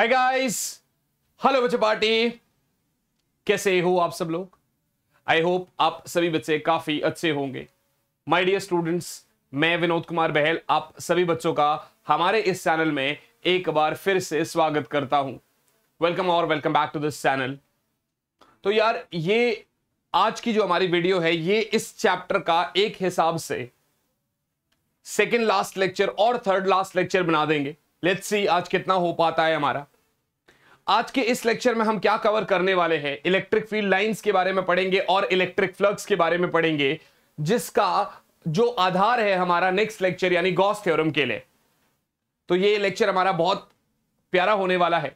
हाय guys hello बच्चे party कैसे हो आप सब लोग आई होप आप सभी बच्चे काफी अच्छे होंगे माय डियर स्टूडेंट्स मैं विनोद कुमार बहल आप सभी बच्चों का हमारे इस चैनल में एक बार फिर से स्वागत करता हूं वेलकम और welcome back to this channel तो यार ये आज की जो हमारी वीडियो है ये इस चैप्टर का एक हिसाब से सेकेंड लास्ट लेक्चर और थर्ड लास्ट लेक्चर बना देंगे लेट्स सी आज कितना हो पाता है हमारा आज के इस लेक्चर में हम क्या कवर करने वाले हैं इलेक्ट्रिक फील्ड लाइंस के बारे में पढ़ेंगे और इलेक्ट्रिक फ्लक्स के बारे में पढ़ेंगे जिसका जो आधार है हमारा नेक्स्ट लेक्चर यानी गॉस थ्योरम के लिए तो ये लेक्चर हमारा बहुत प्यारा होने वाला है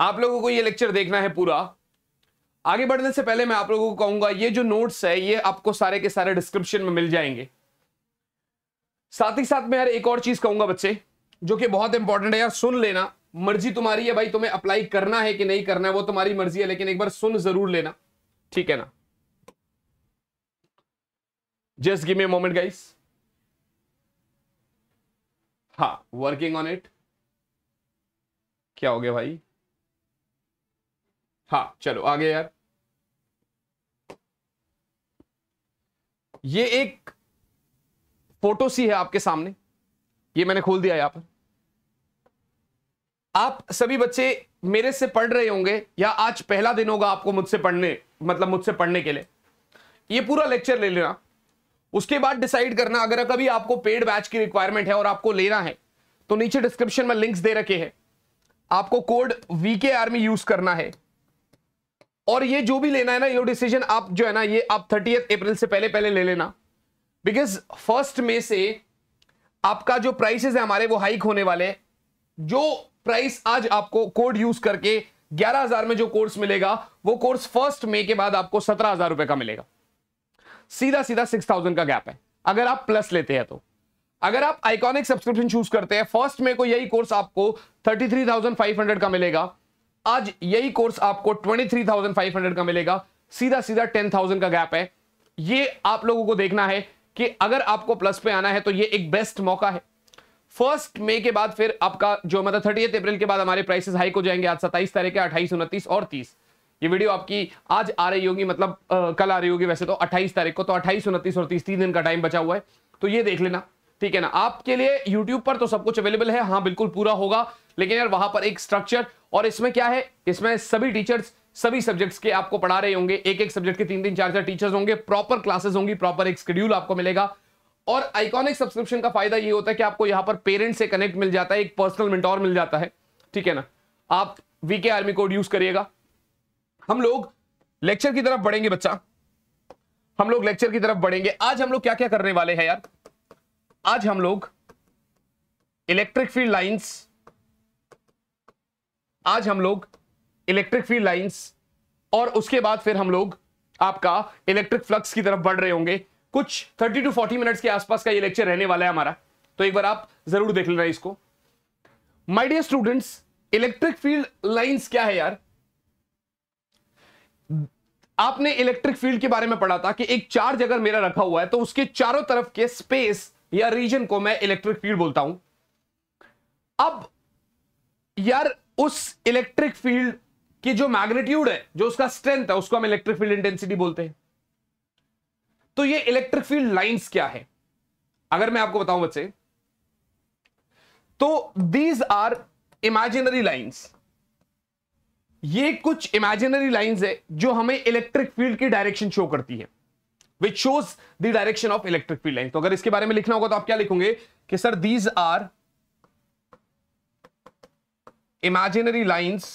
आप लोगों को ये लेक्चर देखना है पूरा आगे बढ़ने से पहले मैं आप लोगों को कहूंगा ये जो नोट्स है ये आपको सारे के सारे डिस्क्रिप्शन में मिल जाएंगे साथ ही साथ मैं यार एक और चीज कहूंगा बच्चे जो कि बहुत इंपॉर्टेंट है यार सुन लेना मर्जी तुम्हारी है भाई तुम्हें अप्लाई करना है कि नहीं करना है वो तुम्हारी मर्जी है लेकिन एक बार सुन जरूर लेना ठीक है ना just give me moment guys हा वर्किंग ऑन इट क्या हो गया भाई हा चलो आगे यार ये एक फोटो सी है आपके सामने ये मैंने खोल दिया यहां पर आप सभी बच्चे मेरे से पढ़ रहे होंगे या आज पहला दिन होगा आपको मुझसे पढ़ने मतलब मुझसे पढ़ने के लिए ये पूरा लेक्चर ले लेना उसके बाद डिसाइड करना अगर कभी आपको पेड बैच की रिक्वायरमेंट है और आपको लेना है तो नीचे डिस्क्रिप्शन में लिंक्स दे रखे हैं आपको कोड वीके आर्मी यूज करना है और ये जो भी लेना है ना ये डिसीजन आप जो है ना ये आप थर्टी अप्रैल से पहले पहले ले लेना बिकॉज फर्स्ट मे से आपका जो प्राइसेस है हमारे वो हाइक होने वाले जो प्राइस आज आपको कोड यूज करके 11000 में जो कोर्स मिलेगा वो कोर्स फर्स्ट मे के बाद आपको सत्रह हजार रुपए का मिलेगा सीधा सीधा सिक्स थाउजेंड का गैप है अगर आप प्लस लेते हैं तो अगर आप आइकॉनिक सब्सक्रिप्शन चूज करते हैं फर्स्ट मे को यही कोर्स आपको 33,500 का मिलेगा आज यही कोर्स आपको 23,500 का मिलेगा सीधा सीधा 10,000 का गैप है ये आप लोगों को देखना है कि अगर आपको प्लस पे आना है तो ये एक बेस्ट मौका है फर्स्ट मई के बाद फिर आपका जो मतलब थर्टी अप्रैल के बाद हमारे प्राइसेस हाइक हो जाएंगे आज सत्ताईस तारीख के अट्ठाईस उनतीस और तीस ये वीडियो आपकी आज आ रही होगी मतलब आ, कल आ रही होगी वैसे तो अट्ठाईस तारीख को तो अट्ठाईस उनतीस और तीस तीन दिन का टाइम बचा हुआ है तो ये देख लेना ठीक है ना आपके लिए यूट्यूब पर तो सब कुछ अवेलेबल है हाँ बिल्कुल पूरा होगा लेकिन यार वहां पर एक स्ट्रक्चर और इसमें क्या है इसमें सभी टीचर्स सभी सब्जेक्ट्स के आपको पढ़ा रहे होंगे एक एक सब्जेक्ट के तीन तीन चार चार टीचर्स होंगे प्रॉपर क्लासेस होंगी प्रॉपर एक स्कड्यूल आपको मिलेगा और आइकॉनिक सब्सक्रिप्शन का फायदा ये होता है कि आपको यहाँ पर पेरेंट्स से कनेक्ट मिल जाता है एक पर्सनल मेंटोर मिल जाता है ठीक है ना आप वीके आर्मी कोड यूज करिएगा हम लोग लेक्चर की तरफ बढ़ेंगे बच्चा हम लोग लेक्चर की तरफ बढ़ेंगे आज हम लोग क्या क्या करने वाले हैं यार आज हम लोग इलेक्ट्रिक फील्ड लाइंस आज हम लोग इलेक्ट्रिक फील्ड लाइंस और उसके बाद फिर हम लोग आपका इलेक्ट्रिक फ्लक्स की तरफ बढ़ रहे होंगे कुछ 30 टू 40 मिनट्स के आसपास का ये लेक्चर रहने वाला है हमारा तो एक बार आप जरूर देख लेना इसको my dear students electric field lines क्या है यार आपने इलेक्ट्रिक फील्ड के बारे में पढ़ा था कि एक चार्ज अगर मेरा रखा हुआ है तो उसके चारों तरफ के स्पेस या रीजन को मैं इलेक्ट्रिक फील्ड बोलता हूं अब यार उस इलेक्ट्रिक फील्ड की जो मैग्नेट्यूड है जो उसका स्ट्रेंथ है उसको हम इलेक्ट्रिक फील्ड इंटेंसिटी बोलते हैं तो ये इलेक्ट्रिक फील्ड लाइंस क्या है अगर मैं आपको बताऊं बच्चे तो दीज आर इमेजिनरी लाइंस ये कुछ इमेजिनरी लाइंस है जो हमें इलेक्ट्रिक फील्ड की डायरेक्शन शो करती है which shows the direction of electric field line तो अगर इसके बारे में लिखना होगा तो आप क्या लिखोगे कि sir these are imaginary lines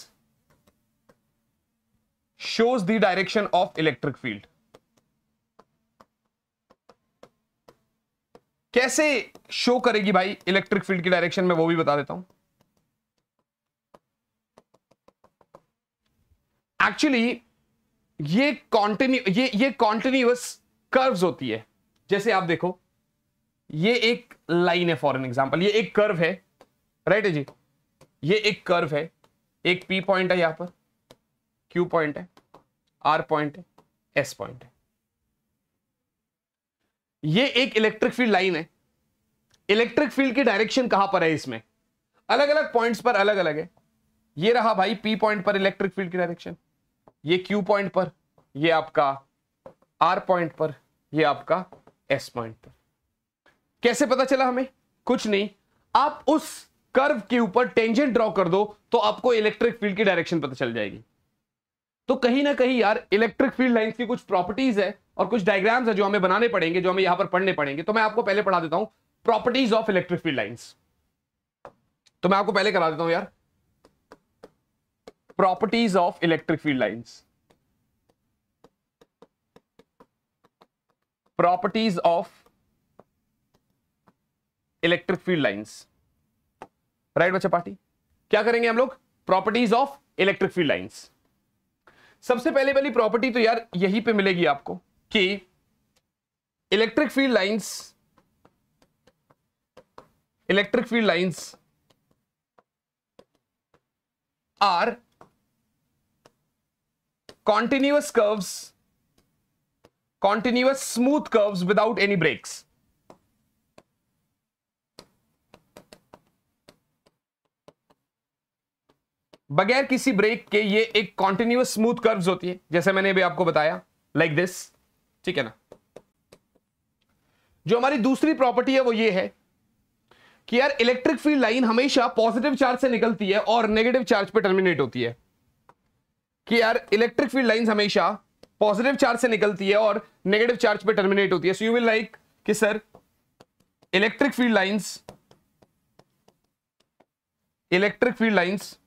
shows the direction of electric field कैसे शो करेगी भाई इलेक्ट्रिक फील्ड की डायरेक्शन में वो भी बता देता हूं एक्चुअली ये कॉन्टिन्यू ये ये कॉन्टिन्यूस कर्व्स होती है जैसे आप देखो ये एक लाइन है फॉर एन एग्जाम्पल ये एक कर्व है राइट है जी ये एक कर्व है एक पी पॉइंट है यहां पर क्यू पॉइंट है आर पॉइंट है एस पॉइंट है ये एक इलेक्ट्रिक फील्ड लाइन है इलेक्ट्रिक फील्ड की डायरेक्शन कहां पर है इसमें अलग अलग पॉइंट्स पर अलग अलग है ये रहा भाई पी पॉइंट पर इलेक्ट्रिक फील्ड की डायरेक्शन ये क्यू पॉइंट पर ये आपका आर पॉइंट पर ये आपका एस पॉइंट पर कैसे पता चला हमें कुछ नहीं आप उस कर्व के ऊपर टेंजेंट ड्रॉ कर दो तो आपको इलेक्ट्रिक फील्ड की डायरेक्शन पता चल जाएगी तो कहीं ना कहीं यार इलेक्ट्रिक फील्ड लाइन की कुछ प्रॉपर्टीज है और कुछ डायग्राम्स है जो हमें बनाने पड़ेंगे जो हमें यहां पर पढ़ने पड़ेंगे तो मैं आपको पहले पढ़ा देता हूं properties of electric field lines तो मैं आपको पहले करा देता हूं यार properties of electric field lines properties of electric field lines right बच्चा पार्टी क्या करेंगे हम लोग properties of electric field lines सबसे पहले वाली प्रॉपर्टी तो यार यही पे मिलेगी आपको कि electric field lines electric field lines are continuous curves continuous smooth curves without any breaks बगैर किसी ब्रेक के ये एक कॉन्टिन्यूअस स्मूथ कर्व्स होती है जैसे मैंने अभी आपको बताया लाइक like दिस ठीक है ना जो हमारी दूसरी प्रॉपर्टी है वो ये है कि यार इलेक्ट्रिक फील्ड लाइन हमेशा पॉजिटिव चार्ज से निकलती है और नेगेटिव चार्ज पे टर्मिनेट होती है कि यार इलेक्ट्रिक फील्ड लाइन हमेशा पॉजिटिव चार्ज से निकलती है और नेगेटिव चार्ज पे टर्मिनेट होती है सो यू विल लाइक कि sir electric field lines electric field lines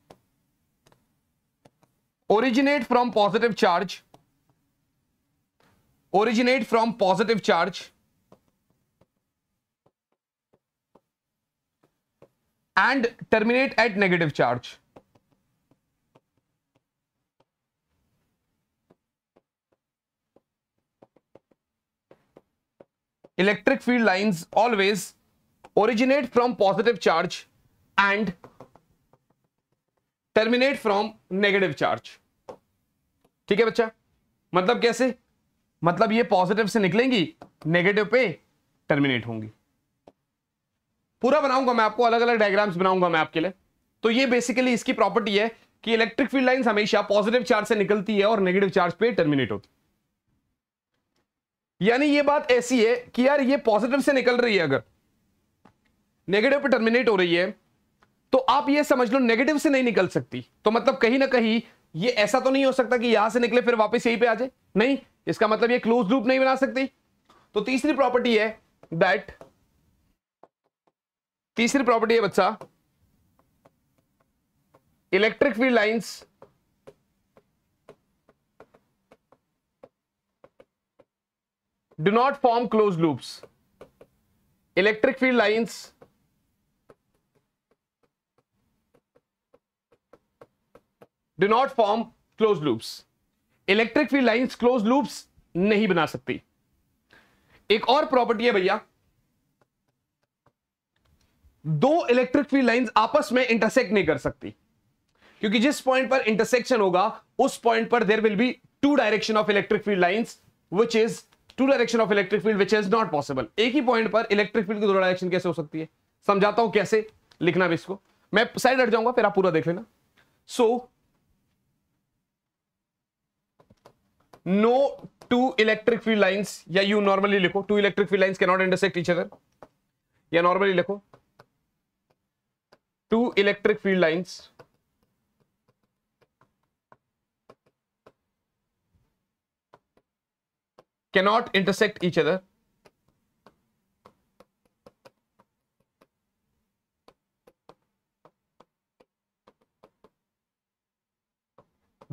originate from positive charge originate from positive charge and terminate at negative charge. Electric field lines always originate from positive charge and terminate from negative charge. ठीक है बच्चा मतलब कैसे मतलब ये positive से निकलेंगी negative पे टर्मिनेट होंगी पूरा बनाऊंगा मैं आपको अलग अलग डायग्राम्स बनाऊंगा मैं आपके लिए तो ये बेसिकली इसकी प्रॉपर्टी है कि इलेक्ट्रिक फील्ड लाइन हमेशा पॉजिटिव चार्ज से निकलती है और नेगेटिव चार्ज पे टर्मिनेट होती है यानी ये बात ऐसी है कि यार ये पॉजिटिव से निकल रही है अगर नेगेटिव पे टर्मिनेट हो रही है तो आप ये समझ लो नेगेटिव से नहीं निकल सकती तो मतलब कहीं ना कहीं ये ऐसा तो नहीं हो सकता कि यहां से निकले फिर वापस यहीं पे आ जाए नहीं इसका मतलब ये क्लोज लूप नहीं बना सकती तो तीसरी प्रॉपर्टी है दैट तीसरी प्रॉपर्टी है बच्चा electric field lines do not form close loops electric field lines do not form close loops electric field line close loops नहीं बना सकती एक और प्रॉपर्टी है भैया दो इलेक्ट्रिक फील्ड लाइंस आपस में इंटरसेक्ट नहीं कर सकती क्योंकि जिस पॉइंट पर इंटरसेक्शन होगा उस पॉइंट पर there will be two direction of electric field lines which is two direction of electric field which is not possible एक ही पॉइंट पर इलेक्ट्रिक फील्ड की दो डायरेक्शन कैसे हो सकती है समझाता हूं कैसे लिखना भी इसको मैं साइड हट जाऊंगा फिर आप पूरा देख लेना so so, no two electric field lines या यू नॉर्मली लिखो टू इलेक्ट्रिक फील्ड के कैनॉट इंटरसेक्ट इच अदर या नॉर्मली लिखो two electric field lines cannot intersect each other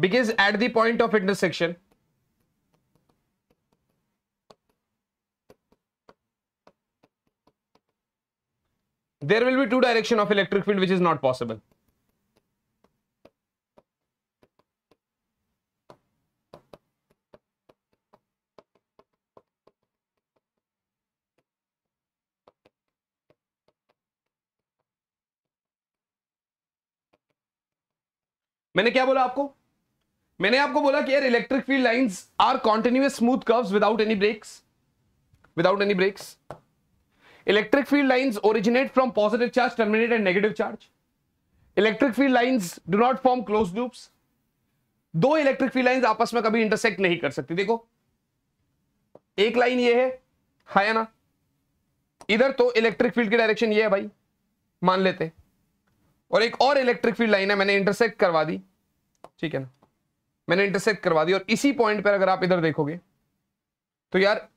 because at the point of intersection there will be two direction of electric field which is not possible मैंने क्या बोला आपको मैंने आपको बोला कि यार electric field lines are continuous smooth curves without any breaks without any breaks electric field lines originate from positive charge terminate and negative charge electric field lines do not form close loops दो electric field lines आपस में कभी intersect नहीं कर सकती देखो एक line ये है हा ना इधर तो इलेक्ट्रिक फील्ड की डायरेक्शन ये है भाई मान लेते और एक और इलेक्ट्रिक फील्ड लाइन है मैंने इंटरसेक्ट करवा दी ठीक है ना मैंने इंटरसेक्ट करवा दी और इसी पॉइंट पर अगर आप इधर देखोगे तो यार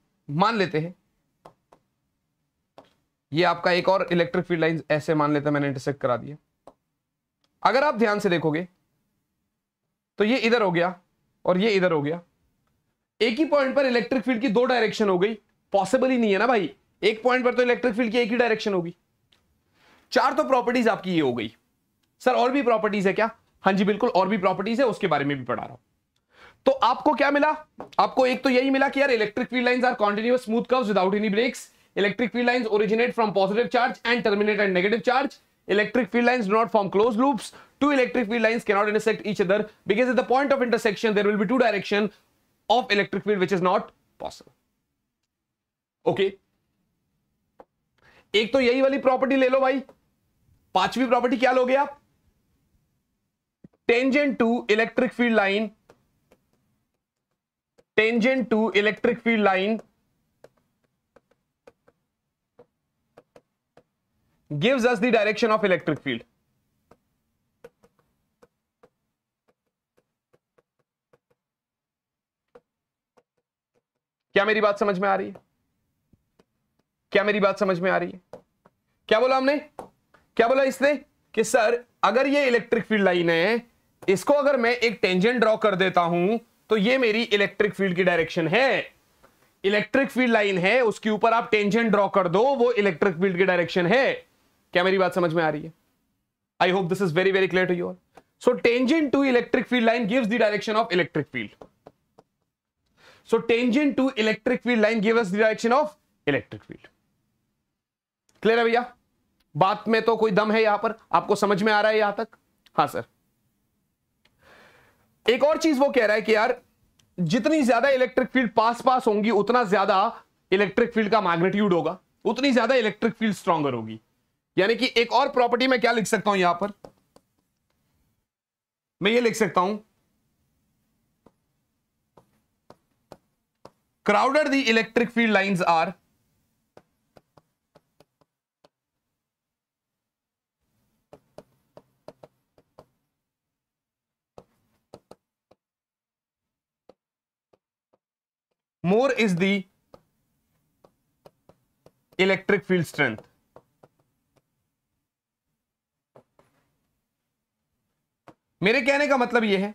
मान लेते हैं ये आपका एक और इलेक्ट्रिक फील्ड लाइन ऐसे मान लेते मैंने इंटरसेक्ट करा दिया अगर आप ध्यान से देखोगे तो ये इधर हो गया और ये इधर हो गया एक ही पॉइंट पर इलेक्ट्रिक फील्ड की दो डायरेक्शन हो गई पॉसिबल ही नहीं है ना भाई एक पॉइंट पर तो इलेक्ट्रिक फील्ड की एक ही डायरेक्शन होगी चार तो प्रॉपर्टीज आपकी ये हो गई सर और भी प्रॉपर्टीज है क्या हाँ जी बिल्कुल और भी प्रॉपर्टीज है उसके बारे में भी पढ़ा रहा हूं तो आपको क्या मिला आपको एक तो यही मिला कि यार electric field line are continuous smooth curve without any breaks electric field line originate from positive charge and terminate and negative charge electric field line not form close loops two electric field line के not intersect each other because it the point of intersection there will be two direction of electric field which is not possible okay एक तो यही वाली property ले लो भाई पांचवी property क्या लोगे आप tangent to electric field line tangent to electric field line gives us the direction of electric field. क्या मेरी बात समझ में आ रही है क्या मेरी बात समझ में आ रही है क्या बोला हमने क्या बोला इसने कि सर अगर ये इलेक्ट्रिक फील्ड लाइन है इसको अगर मैं एक टेंजेंट ड्रॉ कर देता हूं तो ये मेरी इलेक्ट्रिक फील्ड की डायरेक्शन है इलेक्ट्रिक फील्ड लाइन है उसके ऊपर आप टेंजेंट ड्रॉ कर दो वो इलेक्ट्रिक फील्ड की डायरेक्शन है क्या मेरी बात समझ में आ रही है I hope this is very very clear to you all so tangent to electric field line gives the direction of electric field so tangent to electric field line give us the direction of electric clear है भैया बात में तो कोई दम है यहां पर आपको समझ में आ रहा है यहां तक हाँ सर एक और चीज वो कह रहा है कि यार जितनी ज्यादा इलेक्ट्रिक फील्ड पास पास होंगी उतना ज्यादा इलेक्ट्रिक फील्ड का मैग्नेट्यूड होगा उतनी ज्यादा इलेक्ट्रिक फील्ड स्ट्रॉन्गर होगी यानी कि एक और प्रॉपर्टी में क्या लिख सकता हूं यहां पर मैं ये लिख सकता हूं crowded the electric field lines are more is the electric field strength मेरे कहने का मतलब यह है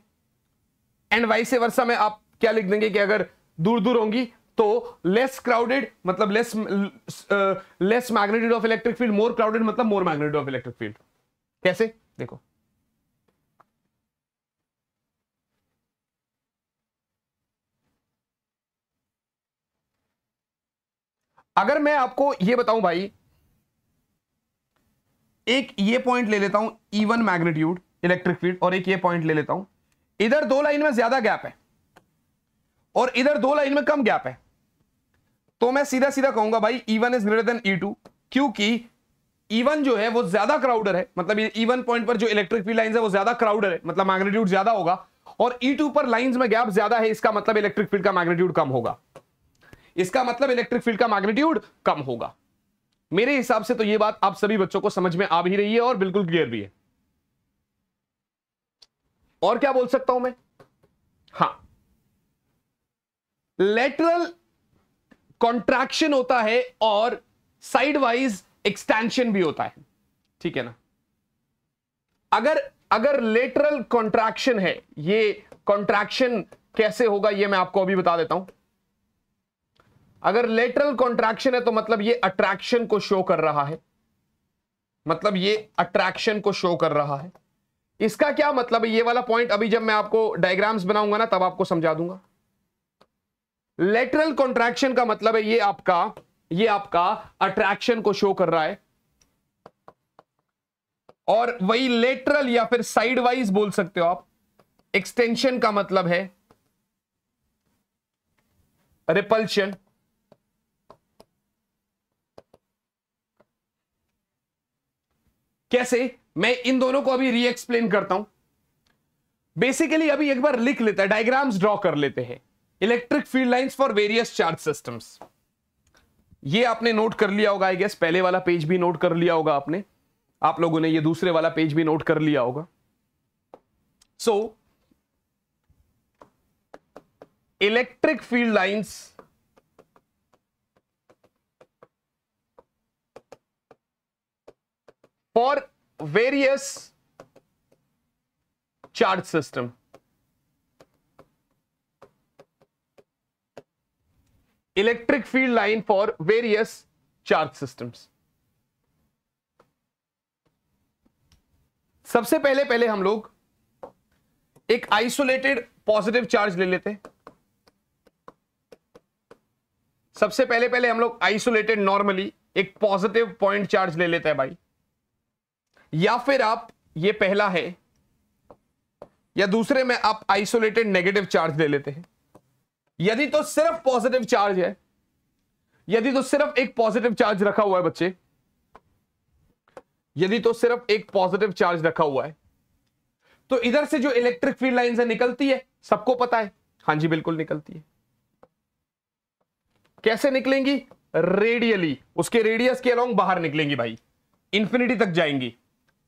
एंड वाइस से वर्षा में आप क्या लिख देंगे कि अगर दूर दूर होंगी तो लेस क्राउडेड मतलब less less magnitude of electric field more crowded मतलब more magnitude of electric field कैसे देखो अगर मैं आपको यह बताऊं भाई एक ये पॉइंट ले लेता हूं इवन मैग्नेट्यूड इलेक्ट्रिक फील्ड और एक ये पॉइंट ले लेता हूं इधर दो लाइन में ज्यादा गैप है और इधर दो लाइन में कम गैप है तो मैं सीधा सीधा कहूंगा भाई E1 is greater than E2 क्योंकि ईवन e जो है वो ज्यादा क्राउडर है मतलब ईवन पॉइंट e पर जो इलेक्ट्रिक फील्ड लाइन है वो ज्यादा क्राउडर है मतलब मैग्नेट्यूड ज्यादा होगा और E2 पर लाइन में गैप ज्यादा है इसका मतलब इलेक्ट्रिक फील्ड का मैग्नेट्यूड कम होगा इसका मतलब इलेक्ट्रिक फील्ड का मैग्नेट्यूड कम होगा मेरे हिसाब से तो ये बात आप सभी बच्चों को समझ में आ भी रही है और बिल्कुल क्लियर भी है और क्या बोल सकता हूं मैं हा लेटरल कॉन्ट्रैक्शन होता है और साइडवाइज एक्सटेंशन भी होता है ठीक है ना अगर अगर लेटरल कॉन्ट्रैक्शन है ये कॉन्ट्रैक्शन कैसे होगा ये मैं आपको अभी बता देता हूं अगर लेटरल कॉन्ट्रैक्शन है तो मतलब ये अट्रैक्शन को शो कर रहा है मतलब ये अट्रैक्शन को शो कर रहा है इसका क्या मतलब है ये वाला पॉइंट अभी जब मैं आपको डायग्राम्स बनाऊंगा ना तब आपको समझा दूंगा लेटरल कॉन्ट्रैक्शन का मतलब है ये आपका ये आपका अट्रैक्शन को शो कर रहा है और वही लेटरल या फिर साइडवाइज बोल सकते हो आप एक्सटेंशन का मतलब है रिपल्शन कैसे मैं इन दोनों को अभी री एक्सप्लेन करता हूं बेसिकली अभी एक बार लिख लेता है डायग्राम्स ड्रॉ कर लेते हैं electric field lines for various charge systems ये आपने नोट कर लिया होगा आई गेस पहले वाला पेज भी नोट कर लिया होगा आपने आप लोगों ने ये दूसरे वाला पेज भी नोट कर लिया होगा so electric field lines for various charge system. Electric field line for various charge systems. सबसे पहले पहले हम लोग एक आइसोलेटेड पॉजिटिव चार्ज ले लेते सबसे पहले पहले हम लोग आइसोलेटेड नॉर्मली एक पॉजिटिव पॉइंट चार्ज ले लेते हैं भाई या फिर आप ये पहला है या दूसरे में आप आइसोलेटेड नेगेटिव चार्ज ले लेते हैं यदि तो सिर्फ पॉजिटिव चार्ज है यदि तो सिर्फ एक पॉजिटिव चार्ज रखा हुआ है बच्चे यदि तो सिर्फ एक पॉजिटिव चार्ज रखा हुआ है तो इधर से जो इलेक्ट्रिक फील्ड लाइन से निकलती है सबको पता है हां जी बिल्कुल निकलती है कैसे निकलेंगी रेडियली उसके रेडियस के अलोंग बाहर निकलेंगी भाई इंफिनिटी तक जाएंगी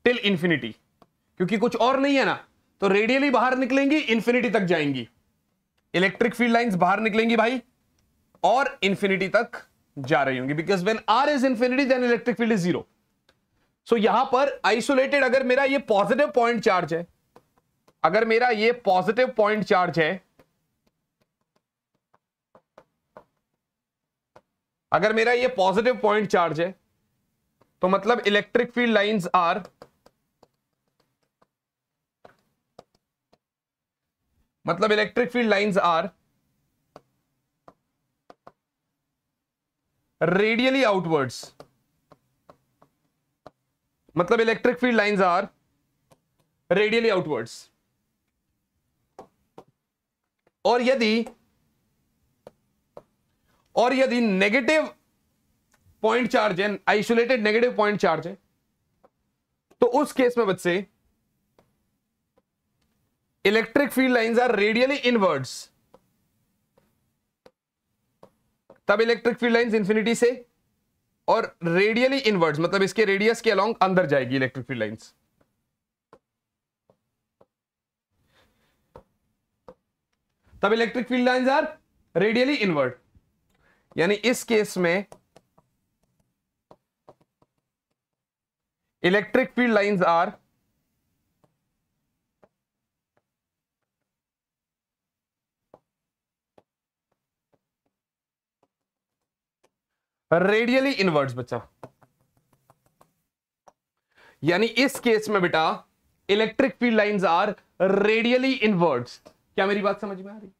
टिल इंफिनिटी क्योंकि कुछ और नहीं है ना तो रेडियली बाहर निकलेंगी इंफिनिटी तक जाएंगी इलेक्ट्रिक फील्ड लाइंस बाहर निकलेंगी भाई और इंफिनिटी तक जा रही होंगी because when R is infinity then electric field is zero so यहां पर आइसोलेटेड अगर मेरा ये पॉजिटिव पॉइंट चार्ज है अगर मेरा ये पॉजिटिव पॉइंट चार्ज है अगर मेरा ये पॉजिटिव पॉइंट चार्ज है तो मतलब इलेक्ट्रिक फील्ड लाइंस आर मतलब electric field lines are radially outwards मतलब electric field lines are radially outwards और यदि और यदि नेगेटिव पॉइंट चार्ज है आइसोलेटेड नेगेटिव पॉइंट चार्ज है तो उस केस में बच्चे electric field lines are radially inwards तब इलेक्ट्रिक फील्ड लाइंस इंफिनिटी से और रेडियली इनवर्ड्स मतलब इसके रेडियस के अलोंग अंदर जाएगी इलेक्ट्रिक फील्ड लाइंस तब electric field lines are radially inward यानी इस केस में electric field lines are radially inwards बच्चा यानी इस केस में बेटा electric field lines are radially inwards क्या मेरी बात समझ में आ रही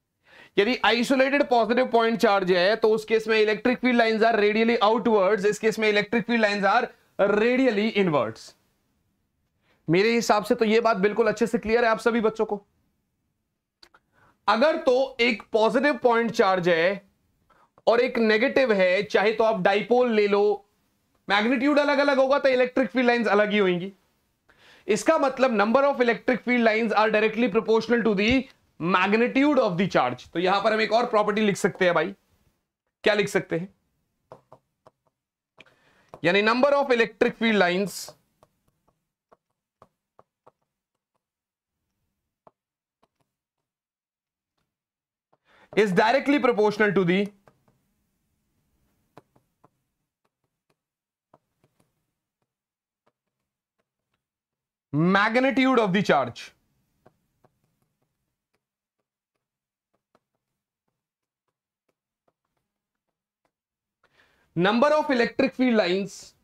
यदि आइसोलेटेड पॉजिटिव पॉइंट चार्ज है तो उस केस में electric field lines are radially outwards इस केस में electric field lines are radially inwards मेरे हिसाब से तो यह बात बिल्कुल अच्छे से क्लियर है आप सभी बच्चों को अगर तो एक पॉजिटिव पॉइंट चार्ज है और एक नेगेटिव है चाहे तो आप डाइपोल ले लो मैग्नीट्यूड अलग अलग होगा तो इलेक्ट्रिक फील्ड लाइंस अलग ही होंगी इसका मतलब number of electric field lines are directly proportional to the magnitude of the charge तो यहां पर हम एक और प्रॉपर्टी लिख सकते हैं भाई क्या लिख सकते हैं यानी number of electric field lines is directly proportional to the magnitude of the charge. Number of electric field lines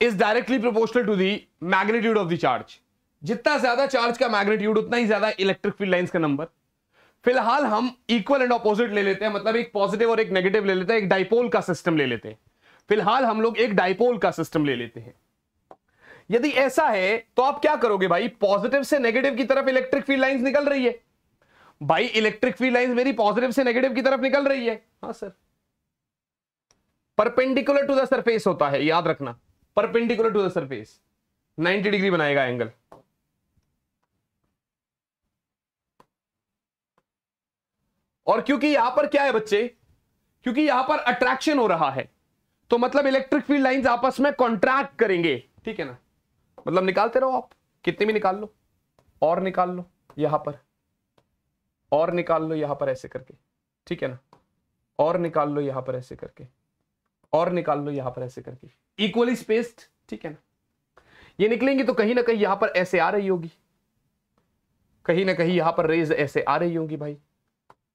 is directly proportional to the magnitude of the charge. जितना ज्यादा चार्ज का मैग्नीट्यूड उतना ही ज्यादा इलेक्ट्रिक फील्ड लाइंस का number फिलहाल हम equal and opposite ले लेते हैं मतलब एक पॉजिटिव और एक नेगेटिव ले लेते हैं एक डाइपोल का सिस्टम ले लेते हैं फिलहाल हम लोग एक डायपोल का सिस्टम ले लेते हैं यदि ऐसा है तो आप क्या करोगे भाई पॉजिटिव से नेगेटिव की तरफ इलेक्ट्रिक फील्ड लाइंस निकल रही है भाई इलेक्ट्रिक फील्ड लाइंस मेरी पॉजिटिव से नेगेटिव की तरफ निकल रही है हाँ sir perpendicular to the surface होता है याद रखना perpendicular to the surface 90 degree बनाएगा एंगल और क्योंकि यहां पर क्या है बच्चे क्योंकि यहां पर अट्रैक्शन हो रहा है तो मतलब इलेक्ट्रिक फील्ड लाइंस आपस में कॉन्ट्रैक्ट करेंगे ठीक है ना मतलब निकालते रहो आप कितने भी निकाल लो और निकाल लो यहां पर और निकाल लो यहां पर ऐसे करके ठीक है ना और निकाल लो यहां पर ऐसे करके और निकाल लो यहां पर ऐसे करके इक्वली स्पेस्ड ठीक है ना ये निकलेंगी तो कहीं ना कहीं यहां पर ऐसे आ रही होगी कहीं ना कहीं यहां पर रेज ऐसे आ रही होंगी भाई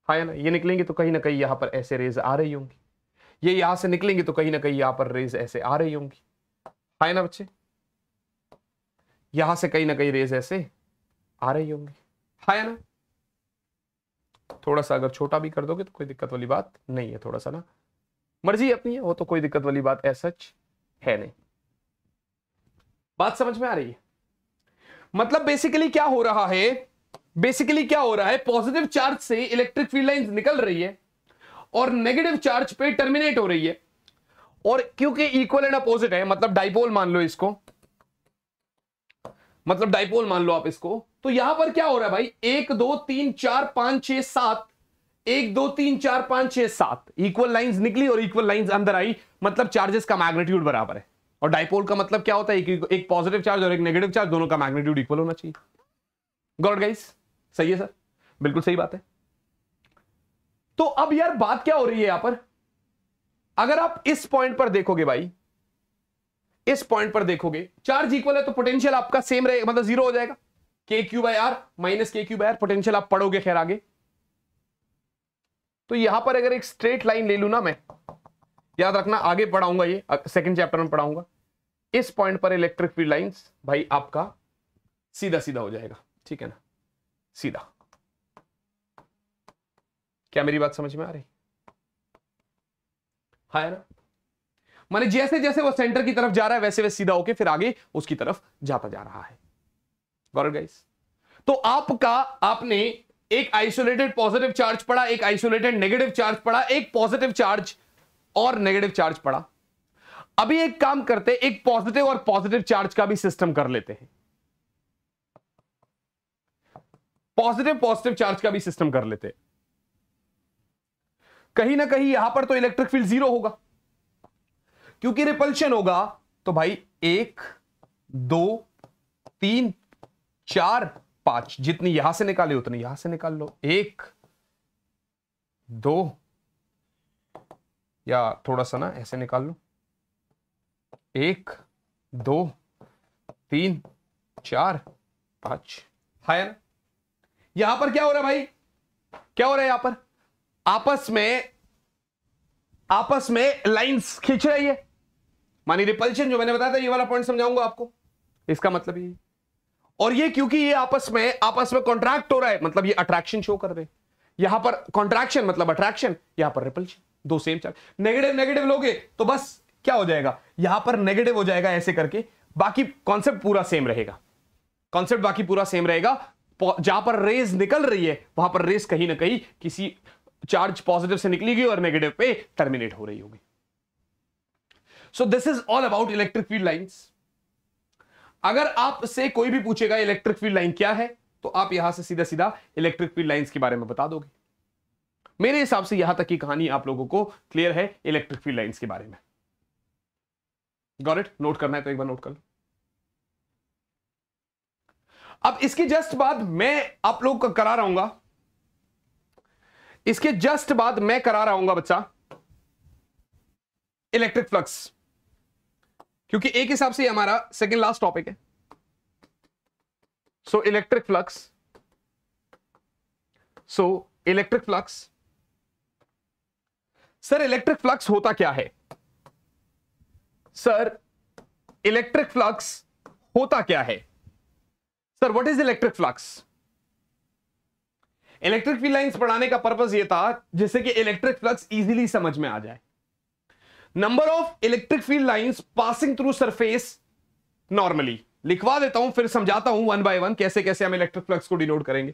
हाँ ना ये निकलेंगे तो कहीं ना कहीं यहां पर ऐसे रेज आ रही होंगी ये यहां से निकलेंगे तो कहीं ना कहीं यहां पर रेज ऐसे आ रही होंगी है ना बच्चे यहां से कहीं ना कहीं रेज ऐसे आ रही होंगी है ना थोड़ा सा अगर छोटा भी कर दोगे तो कोई दिक्कत वाली बात नहीं है थोड़ा सा ना मर्जी अपनी है वो तो कोई दिक्कत वाली बात ऐसा है नहीं बात समझ में आ रही है मतलब बेसिकली क्या हो रहा है बेसिकली क्या हो रहा है पॉजिटिव चार्ज से इलेक्ट्रिक फील्ड लाइन निकल रही है और नेगेटिव चार्ज पे टर्मिनेट हो रही है और क्योंकि इक्वल एंड अपोजिट है मतलब डाइपोल मान लो इसको मतलब डाइपोल मान लो आप इसको तो यहां पर क्या हो रहा है भाई एक दो तीन चार पांच छह सात एक दो तीन चार पांच छह सात इक्वल लाइंस निकली और इक्वल लाइंस अंदर आई मतलब चार्जेस का मैग्नेट्यूड बराबर है और डाइपोल का मतलब क्या होता है एक, एक पॉजिटिव चार्ज और एक नेगेटिव चार्ज दोनों का मैग्नेट्यूड इक्वल होना चाहिए गॉड गाइस सही है सर बिल्कुल सही बात है तो अब यार बात क्या हो रही है यहां पर अगर आप इस पॉइंट पर देखोगे भाई इस पॉइंट पर देखोगे चार्ज इक्वल है तो पोटेंशियल आपका सेम रहेगा मतलब जीरो हो जाएगा K Q by R minus K Q by R potential आप पढ़ोगे खैर आगे तो यहां पर अगर एक स्ट्रेट लाइन ले लू ना मैं याद रखना आगे पढ़ाऊंगा ये सेकंड चैप्टर में पढ़ाऊंगा इस पॉइंट पर इलेक्ट्रिक फील्ड लाइंस भाई आपका सीधा सीधा हो जाएगा ठीक है ना सीधा क्या मेरी बात समझ में आ रही हाँ है ना माने जैसे जैसे वो सेंटर की तरफ जा रहा है वैसे वैसे सीधा होके फिर आगे उसकी तरफ जाता जा रहा है गाइस तो आपका आपने एक आइसोलेटेड पॉजिटिव चार्ज पड़ा एक आइसोलेटेड नेगेटिव चार्ज पड़ा एक पॉजिटिव चार्ज और नेगेटिव चार्ज पड़ा अभी एक काम करते एक पॉजिटिव और पॉजिटिव चार्ज का भी सिस्टम कर लेते हैं पॉजिटिव पॉजिटिव चार्ज का भी सिस्टम कर लेते हैं कहीं ना कहीं यहां पर तो इलेक्ट्रिक फील्ड जीरो होगा क्योंकि रिपल्शन होगा तो भाई एक दो तीन चार पांच जितनी यहां से निकाले उतनी यहां से निकाल लो एक दो या थोड़ा सा ना ऐसे निकाल लो एक दो तीन चार पांच है ना यहां पर क्या हो रहा है भाई क्या हो रहा है यहां पर आपस में आपस में लाइंस खींच रही है मानी रिपल्शन जो मैंने बताया था ये वाला पॉइंट समझाऊंगा आपको इसका मतलब ये और ये क्योंकि ये आपस में आपस में कॉन्ट्रैक्ट हो रहा है मतलब ये अट्रैक्शन शो कर रहे यहां पर कॉन्ट्रैक्शन मतलब अट्रैक्शन यहां पर रिपल्शन दो सेम चार नेगेटिव नेगेटिव लोगे तो बस क्या हो जाएगा यहां पर नेगेटिव हो जाएगा ऐसे करके बाकी कॉन्सेप्ट पूरा सेम रहेगा कॉन्सेप्ट बाकी पूरा सेम रहेगा जहां पर रेज निकल रही है वहां पर रेस कहीं ना कहीं किसी चार्ज पॉजिटिव से निकलेगी और नेगेटिव पे टर्मिनेट हो रही होगी so this is all about electric field lines अगर आपसे कोई भी पूछेगा इलेक्ट्रिक फील्ड लाइन क्या है तो आप यहां से सीधा सीधा इलेक्ट्रिक फील्ड लाइन के बारे में बता दोगे मेरे हिसाब से यहां तक की कहानी आप लोगों को क्लियर है इलेक्ट्रिक फील्ड लाइन के बारे में गॉरेट नोट करना है तो एक बार नोट कर लो अब इसकी जस्ट बाद मैं आप लोग का करा रहा इसके जस्ट बाद मैं करा रहा हूंगा बच्चा इलेक्ट्रिक फ्लक्स क्योंकि एक हिसाब से हमारा सेकेंड लास्ट टॉपिक है so electric flux so electric flux sir electric flux होता क्या है सर इलेक्ट्रिक फ्लक्स होता क्या है sir what is electric flux electric field lines पढ़ाने का पर्पस ये था जिससे कि इलेक्ट्रिक फ्लक्स इजीली समझ में आ जाए number of electric field lines passing through surface normally लिखवा देता हूं फिर समझाता हूं वन बाय वन कैसे कैसे हम इलेक्ट्रिक फ्लक्स को डिनोट करेंगे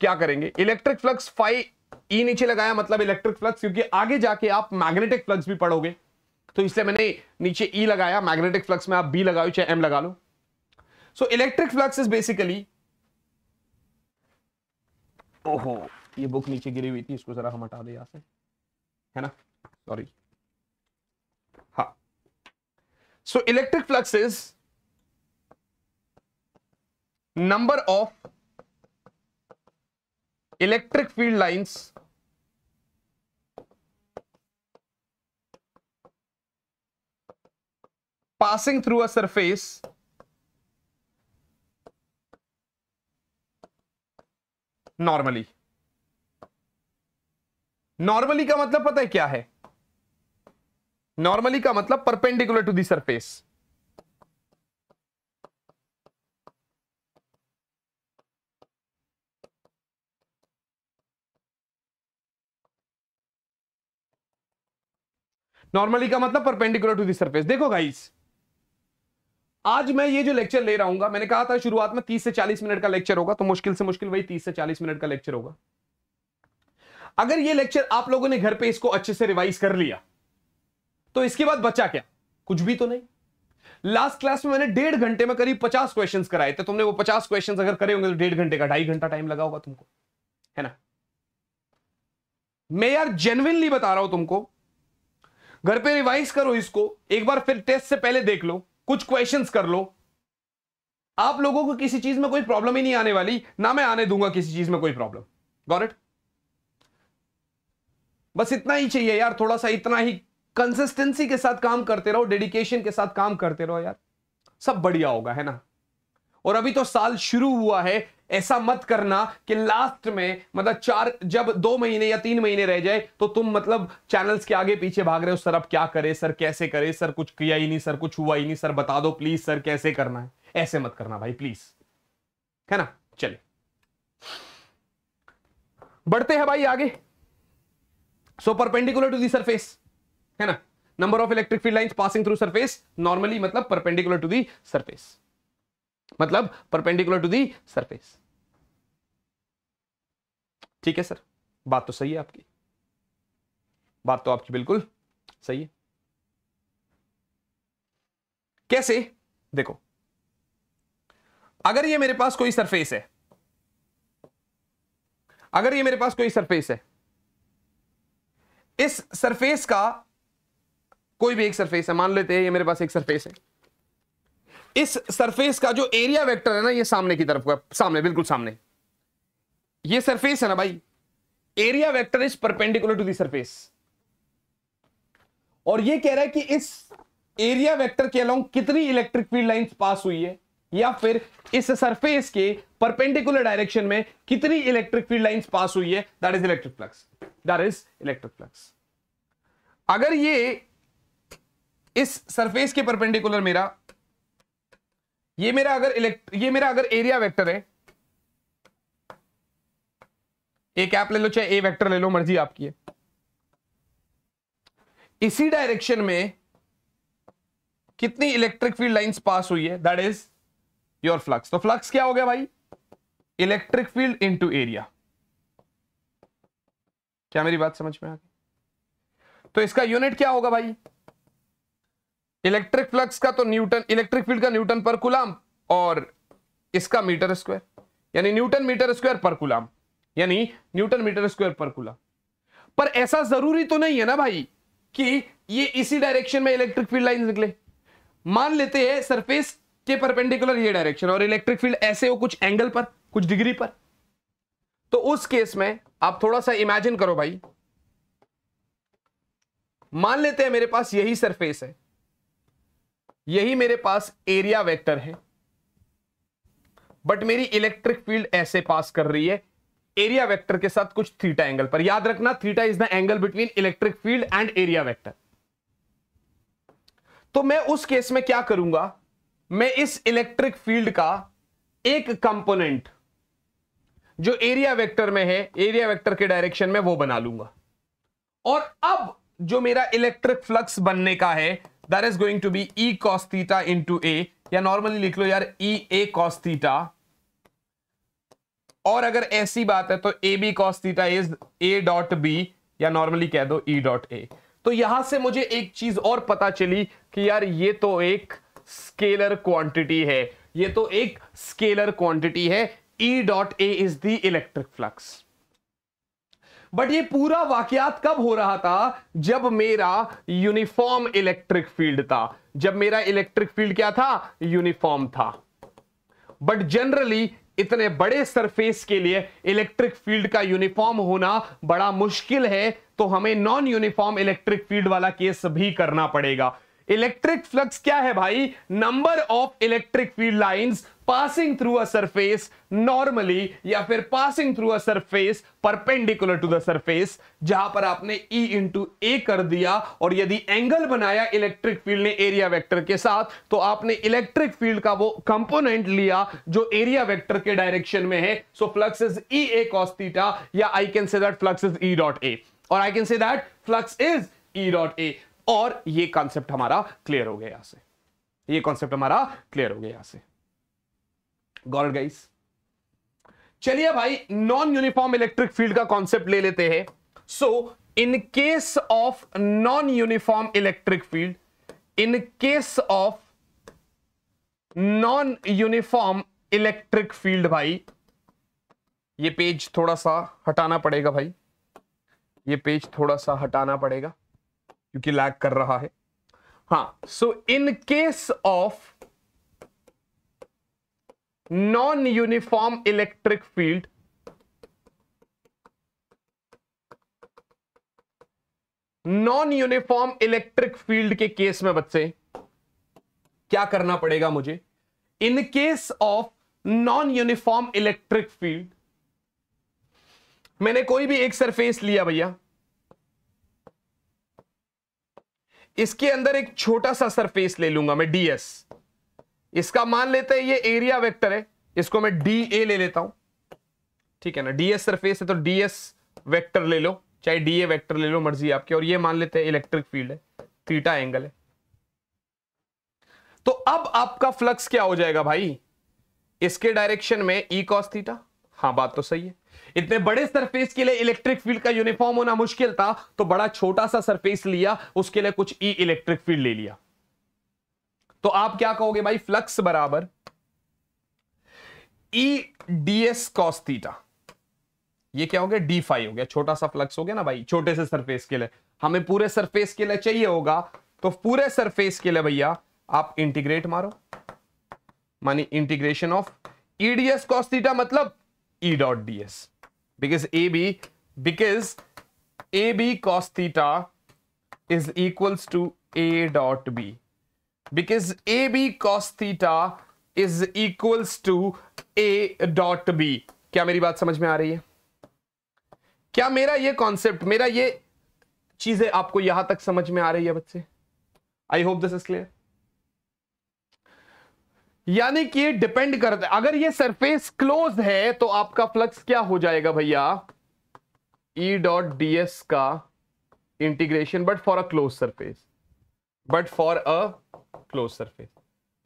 क्या करेंगे इलेक्ट्रिक फ्लक्स फाइव ई नीचे लगाया मतलब इलेक्ट्रिक फ्लक्स क्योंकि आगे जाके आप मैग्नेटिक फ्लक्स भी पढ़ोगे तो इसलिए मैंने नीचे ई e लगाया मैग्नेटिक फ्लक्स में आप बी लगाओ चाहे एम लगा लो so electric flux is basically ओहो ये बुक नीचे गिरी हुई थी इसको जरा हम हटा दे यहां से है ना सॉरी हा so electric flux is number of electric field lines passing through a surface normally normally का मतलब पता है क्या है नॉर्मली का मतलब परपेंडिकुलर टू दर्फेस नॉर्मली का मतलब परपेंडिकुलर टू दर्फेस देखो गाइस आज मैं ये जो लेक्चर ले रहा हूं मैंने कहा था शुरुआत में 30 से 40 मिनट का लेक्चर होगा तो मुश्किल से मुश्किल वही 30 से 40 मिनट का लेक्चर होगा अगर ये लेक्चर आप लोगों ने घर पे इसको अच्छे से रिवाइज कर लिया तो इसके बाद बचा क्या कुछ भी तो नहीं लास्ट क्लास में मैंने डेढ़ घंटे में करीब पचास क्वेश्चन कराए थे तुमने वो पचास क्वेश्चन अगर करे होंगे तो डेढ़ घंटे का ढाई घंटा टाइम लगा होगा तुमको है ना मैं यार जेनविनली बता रहा हूं तुमको घर पर रिवाइज करो इसको एक बार फिर टेस्ट से पहले देख लो कुछ क्वेश्चन कर लो आप लोगों को किसी चीज में कोई प्रॉब्लम ही नहीं आने वाली ना मैं आने दूंगा किसी चीज में कोई प्रॉब्लम गॉरेट बस इतना ही चाहिए यार थोड़ा सा इतना ही कंसिस्टेंसी के साथ काम करते रहो डेडिकेशन के साथ काम करते रहो यार सब बढ़िया होगा है ना और अभी तो साल शुरू हुआ है ऐसा मत करना कि लास्ट में मतलब चार जब दो महीने या तीन महीने रह जाए तो तुम मतलब चैनल्स के आगे पीछे भाग रहे हो सर अब क्या करे सर कैसे करे सर कुछ किया ही नहीं सर कुछ हुआ ही नहीं सर बता दो प्लीज सर कैसे करना है ऐसे मत करना भाई प्लीज है ना चले बढ़ते हैं भाई आगे so perpendicular to the surface है ना number of electric field line passing through surface normally मतलब परपेंडिकुलर टू दी सरफेस मतलब परपेंडिकुलर टू दी सरफेस ठीक है सर बात तो सही है आपकी बात तो आपकी बिल्कुल सही है कैसे देखो अगर ये मेरे पास कोई सरफेस है अगर ये मेरे पास कोई सरफेस है इस सरफेस का कोई भी एक सरफेस है मान लेते हैं ये मेरे पास एक सरफेस है इस सरफेस का जो एरिया वेक्टर है ना ये सामने की तरफ का सामने बिल्कुल सामने ये सरफेस है ना भाई area vector is perpendicular to surface और ये कह रहा है कि इस एरिया वेक्टर के अलोंग कितनी इलेक्ट्रिक फील्ड लाइंस पास हुई है या फिर इस सरफेस के परपेंडिकुलर डायरेक्शन में कितनी इलेक्ट्रिक फील्ड लाइंस पास हुई है that is electric flux that is electric flux अगर ये इस सरफेस के परपेंडिकुलर मेरा ये मेरा अगर इलेक्ट ये मेरा अगर एरिया वेक्टर है ए कैप ले लो चाहे ए वेक्टर ले लो मर्जी आपकी है इसी डायरेक्शन में कितनी इलेक्ट्रिक फील्ड लाइंस पास हुई है दैट इज योर फ्लक्स तो फ्लक्स क्या हो गया भाई इलेक्ट्रिक फील्ड इनटू एरिया क्या मेरी बात समझ में आ गई तो इसका यूनिट क्या होगा भाई इलेक्ट्रिक फ्लक्स का तो न्यूटन इलेक्ट्रिक फील्ड का न्यूटन पर कुलाम और इसका मीटर स्क्वायर यानी newton metre square per coulomb यानी न्यूटन मीटर स्क्वायर पर कुलाम पर ऐसा जरूरी तो नहीं है ना भाई कि ये इसी डायरेक्शन में इलेक्ट्रिक फील्ड लाइन निकले मान लेते हैं सरफेस के परपेंडिकुलर ये डायरेक्शन और इलेक्ट्रिक फील्ड ऐसे हो कुछ एंगल पर कुछ डिग्री पर तो उस केस में आप थोड़ा सा इमेजिन करो भाई मान लेते हैं मेरे पास यही सरफेस है यही मेरे पास एरिया वेक्टर है बट मेरी इलेक्ट्रिक फील्ड ऐसे पास कर रही है एरिया वेक्टर के साथ कुछ थीटा एंगल पर याद रखना theta is the angle between electric field and area vector तो मैं उस केस में क्या करूंगा मैं इस इलेक्ट्रिक फील्ड का एक कंपोनेंट जो एरिया वेक्टर में है एरिया वेक्टर के डायरेक्शन में वो बना लूंगा और अब जो मेरा इलेक्ट्रिक फ्लक्स बनने का है that is going to be E cos theta into A या नॉर्मली लिख लो यार ई ए कॉस थीटा और अगर ऐसी बात है तो A B cos theta is A dot B या नॉर्मली कह दो ई डॉट ए तो यहां से मुझे एक चीज और पता चली कि यार ये तो एक स्केलर क्वांटिटी है ये तो एक स्केलर क्वांटिटी है E dot A is the electric flux but ये पूरा वाकयात कब हो रहा था जब मेरा यूनिफॉर्म इलेक्ट्रिक फील्ड था जब मेरा इलेक्ट्रिक फील्ड क्या था यूनिफॉर्म था बट जनरली इतने बड़े सरफेस के लिए इलेक्ट्रिक फील्ड का यूनिफॉर्म होना बड़ा मुश्किल है तो हमें नॉन यूनिफॉर्म इलेक्ट्रिक फील्ड वाला केस भी करना पड़ेगा इलेक्ट्रिक फ्लक्स क्या है भाई number of electric field lines passing through a surface normally या फिर passing through a surface perpendicular to the surface जहां पर आपने E इंटू ए कर दिया और यदि एंगल बनाया इलेक्ट्रिक फील्ड ने एरिया वेक्टर के साथ तो आपने इलेक्ट्रिक फील्ड का वो कंपोनेंट लिया जो एरिया वेक्टर के डायरेक्शन में है so flux is E A cos theta या I can say that flux is E dot A और I can say that flux is E dot A और ये कॉन्सेप्ट हमारा क्लियर हो गया यहां से ये कॉन्सेप्ट हमारा क्लियर हो गया यहां से गॉड गाइस चलिए भाई नॉन यूनिफॉर्म इलेक्ट्रिक फील्ड का कॉन्सेप्ट ले लेते हैं so in case of non uniform electric field in case of non uniform electric field भाई ये पेज थोड़ा सा हटाना पड़ेगा भाई ये पेज थोड़ा सा हटाना पड़ेगा क्योंकि लैग कर रहा है हा so in case of non uniform electric field non uniform electric field के केस में बच्चे क्या करना पड़ेगा मुझे in case of non uniform electric field मैंने कोई भी एक सरफेस लिया भैया इसके अंदर एक छोटा सा सरफेस ले लूंगा मैं डीएस इसका मान लेते हैं ये एरिया वेक्टर है इसको मैं डी ए ले लेता हूं ठीक है ना डीएस सरफेस है तो डीएस वेक्टर वैक्टर ले लो चाहे डी ए वैक्टर ले लो मर्जी आपकी और ये मान लेते हैं इलेक्ट्रिक फील्ड है थीटा एंगल है तो अब आपका फ्लक्स क्या हो जाएगा भाई इसके डायरेक्शन में ई कॉस थीटा हाँ बात तो सही है इतने बड़े सरफेस के लिए इलेक्ट्रिक फील्ड का यूनिफॉर्म होना मुश्किल था तो बड़ा छोटा सा सरफेस लिया उसके लिए कुछ ई इलेक्ट्रिक फील्ड ले लिया तो आप क्या कहोगे भाई फ्लक्स बराबर ई डीएस कॉस ये क्या हो गया डी फाइव हो गया छोटा सा फ्लक्स हो गया ना भाई छोटे से सरफेस के लिए हमें पूरे सरफेस के लिए चाहिए होगा तो पूरे सरफेस के लिए भैया आप इंटीग्रेट मारो मानी इंटीग्रेशन ऑफ ईडीएस कॉस्टीटा मतलब E dot ds because AB because AB cos theta is equals to A dot B because AB cos theta is equals to A dot B क्या मेरी बात समझ में आ रही है क्या मेरा ये कॉन्सेप्ट मेरा ये चीजें आपको यहां तक समझ में आ रही है बच्चे I hope this is clear यानी कि डिपेंड करता है अगर ये सरफेस क्लोज है तो आपका फ्लक्स क्या हो जाएगा भैया ई डॉट डी एस का integration but for a close surface but for a close surface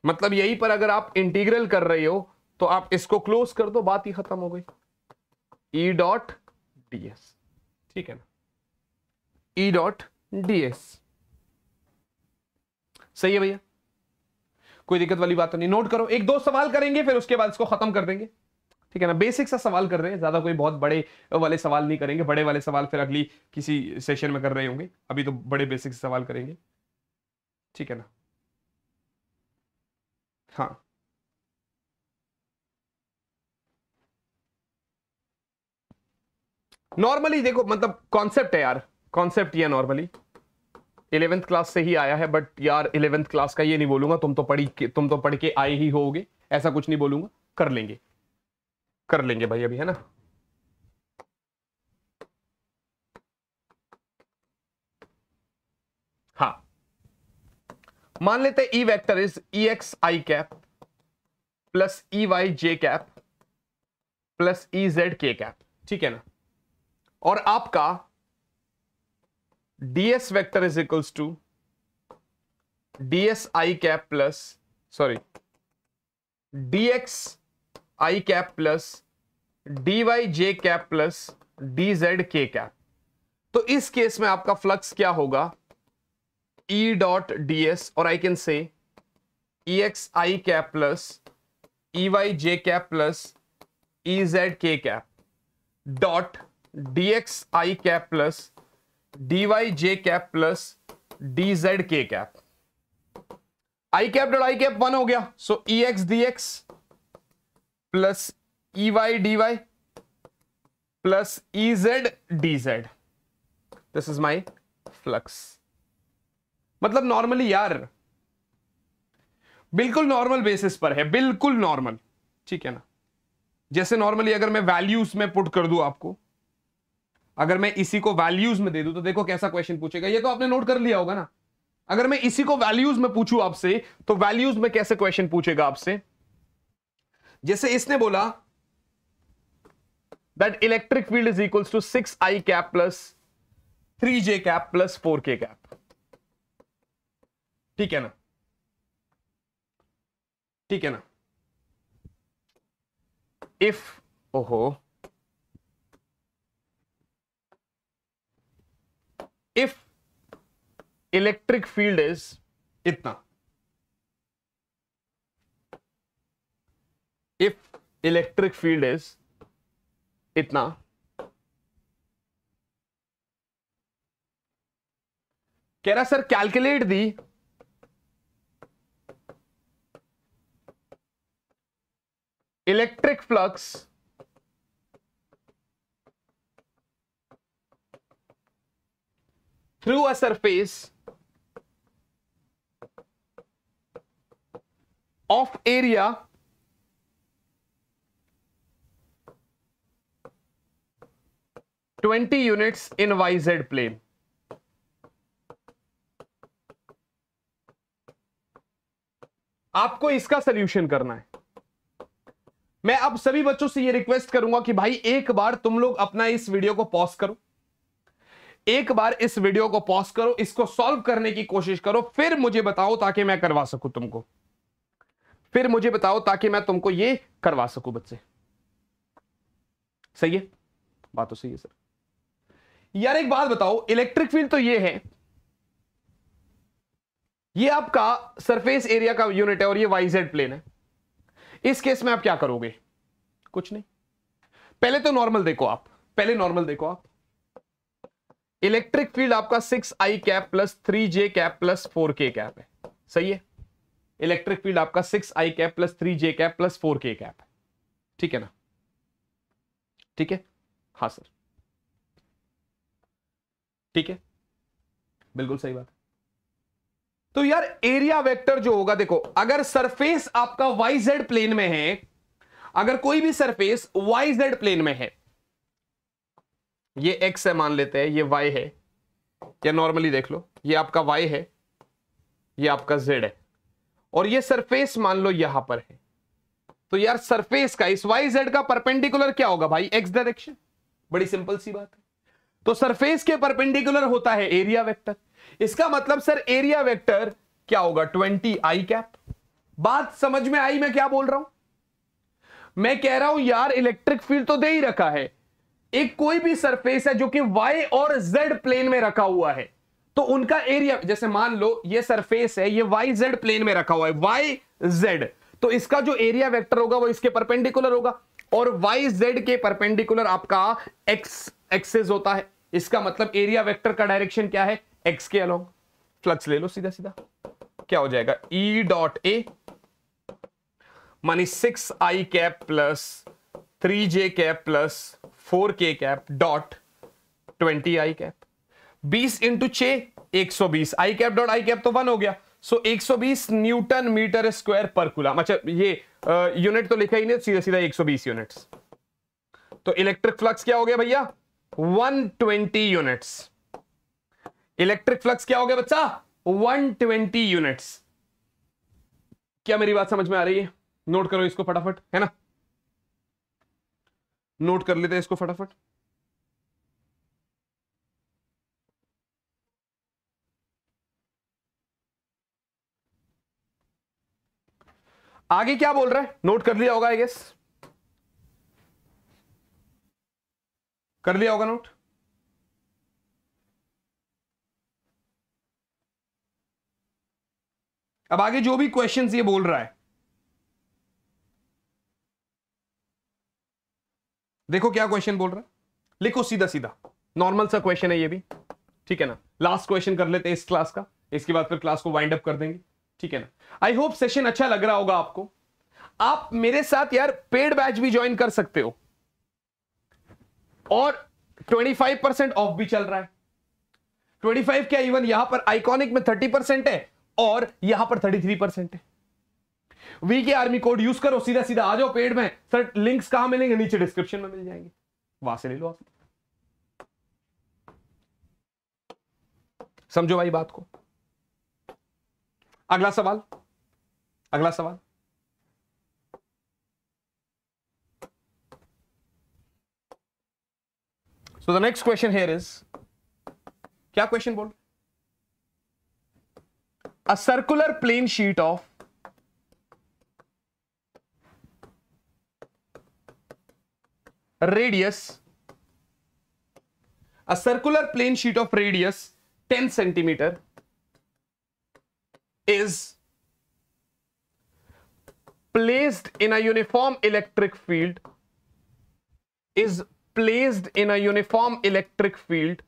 मतलब यही पर अगर आप इंटीग्रल कर रहे हो तो आप इसको क्लोज कर दो बात ही खत्म हो गई ई डॉट डी ठीक है ना ई डॉट डी सही है भैया कोई दिक्कत वाली बात तो नहीं नोट करो एक दो सवाल करेंगे फिर उसके बाद इसको खत्म कर देंगे ठीक है ना बेसिक सा सवाल कर रहे हैं ज्यादा कोई बहुत बड़े वाले सवाल नहीं करेंगे बड़े वाले सवाल फिर अगली किसी सेशन में कर रहे होंगे अभी तो बड़े बेसिक सवाल करेंगे ठीक है ना हाँ नॉर्मली देखो मतलब कॉन्सेप्ट है यार कॉन्सेप्ट ये नॉर्मली इलेवेंथ क्लास से ही आया है बट यार इलेवेंथ क्लास का ये नहीं बोलूंगा तुम तो पढ़ी तुम तो पढ़ के आए ही होगे ऐसा कुछ नहीं बोलूंगा कर लेंगे कर लेंगे भाई अभी है ना हाँ मान लेते E vector is E X I cap plus E Y J cap plus E Z K cap ठीक है ना और आपका ds vector is equals to ds i cap plus sorry dx i cap plus dy j cap plus dz k cap तो इस case में आपका flux क्या होगा e डॉट ds और I can say X I cap plus E Y J cap plus E Z K cap dot D X I cap plus D Y J cap plus D Z K cap I cap dot I cap one हो गया so E X D X plus E Y D Y plus E Z D Z this is my flux मतलब normally यार बिल्कुल normal basis पर है बिल्कुल normal ठीक है ना जैसे नॉर्मली अगर मैं वैल्यूज में पुट कर दूं आपको अगर मैं इसी को वैल्यूज में दे दूं तो देखो कैसा क्वेश्चन पूछेगा ये तो आपने नोट कर लिया होगा ना अगर मैं इसी को वैल्यूज में पूछूं आपसे तो वैल्यूज में कैसे क्वेश्चन पूछेगा आपसे जैसे इसने बोला that electric field is equals to six I cap plus three J cap plus four K cap ठीक है ना ठीक है ना इफ ओहो इफ इलेक्ट्रिक फील्ड इज इतना इफ इलेक्ट्रिक फील्ड इज इतना कह रहा sir calculate the electric flux through a surface of area twenty units in y z plane आपको इसका सोल्यूशन करना है मैं अब सभी बच्चों से ये रिक्वेस्ट करूंगा कि भाई एक बार तुम लोग अपना इस वीडियो को पॉज करो एक बार इस वीडियो को पॉज करो इसको सॉल्व करने की कोशिश करो फिर मुझे बताओ ताकि मैं करवा सकूं तुमको फिर मुझे बताओ ताकि मैं तुमको ये करवा सकूं बच्चे सही है बात तो सही है सर यार एक बात बताओ इलेक्ट्रिक फील्ड तो ये है ये आपका सरफेस एरिया का यूनिट है और ये वाईजेड प्लेन है इस केस में आप क्या करोगे कुछ नहीं पहले तो नॉर्मल देखो आप पहले नॉर्मल देखो आप इलेक्ट्रिक फील्ड आपका six I cap plus three J cap plus four K cap है सही है इलेक्ट्रिक फील्ड आपका six I cap plus three J cap plus four K cap है ठीक है ना ठीक है हाँ सर ठीक है बिल्कुल सही बात तो यार एरिया वेक्टर जो होगा देखो अगर सरफेस आपका वाई जेड प्लेन में है अगर कोई भी सरफेस वाई जेड प्लेन में है ये एक्स है मान लेते हैं ये वाई है या नॉर्मली देख लो ये आपका वाई है ये आपका जेड है और ये सरफेस मान लो यहां पर है तो यार सरफेस का इस वाई जेड का परपेंडिकुलर क्या होगा भाई एक्स डायरेक्शन बड़ी सिंपल सी बात है तो सरफेस के परपेंडिकुलर होता है एरिया वेक्टर इसका मतलब सर एरिया वेक्टर क्या होगा ट्वेंटी आई कैप बात समझ में आई मैं क्या बोल रहा हूं मैं कह रहा हूं यार इलेक्ट्रिक फील्ड तो दे ही रखा है एक कोई भी सरफेस है जो कि y और z प्लेन में रखा हुआ है तो उनका एरिया जैसे मान लो ये सरफेस है ये वाई जेड प्लेन में रखा हुआ है वाई जेड तो इसका जो एरिया वेक्टर होगा वो इसके परपेंडिकुलर होगा और वाई जेड के परपेंडिकुलर आपका एक्स एक्सेस होता है इसका मतलब एरिया वेक्टर का डायरेक्शन क्या है एक्स के अलोंग फ्लक्स ले लो सीधा सीधा क्या हो जाएगा ई डॉट ए मानी six I cap plus three J cap plus four K cap dot twenty I cap बीस इंटू छ एक सौ बीस I cap dot I cap तो वन हो गया सो एक सौ बीस newton metre square per coulomb अच्छा ये यूनिट तो लिखा ही नहीं सीधा सीधा एक सौ बीस यूनिट तो इलेक्ट्रिक फ्लक्स क्या हो गया भैया one twenty units electric flux क्या हो गया बच्चा वन ट्वेंटी यूनिट्स क्या मेरी बात समझ में आ रही है नोट करो इसको फटाफट है ना नोट कर लेते हैं इसको फटाफट आगे क्या बोल रहा है नोट कर लिया होगा आई गेस कर लिया होगा नोट अब आगे जो भी क्वेश्चन ये बोल रहा है देखो क्या क्वेश्चन बोल रहा है लिखो सीधा सीधा नॉर्मल सा क्वेश्चन है ये भी ठीक है ना लास्ट क्वेश्चन कर लेते हैं इस क्लास का इसके बाद फिर क्लास को वाइंड अप कर देंगे ठीक है ना आई होप सेशन अच्छा लग रहा होगा आपको आप मेरे साथ यार पेड बैच भी ज्वाइन कर सकते हो और 25 परसेंट ऑफ भी चल रहा है 25 क्या इवन यहां पर आइकॉनिक में 30 परसेंट है और यहां पर 33 परसेंट है वीके आर्मी कोड यूज करो सीधा सीधा आ जाओ पेड में सर लिंक्स कहां मिलेंगे नीचे डिस्क्रिप्शन में मिल जाएंगे वहां से ले लो आप समझो भाई बात को अगला सवाल अगला सवाल so the next question here is क्या क्वेश्चन बोल a circular plane sheet of radius, a circular plane sheet of radius 10 centimeter is placed in a uniform electric field is placed in a uniform electric field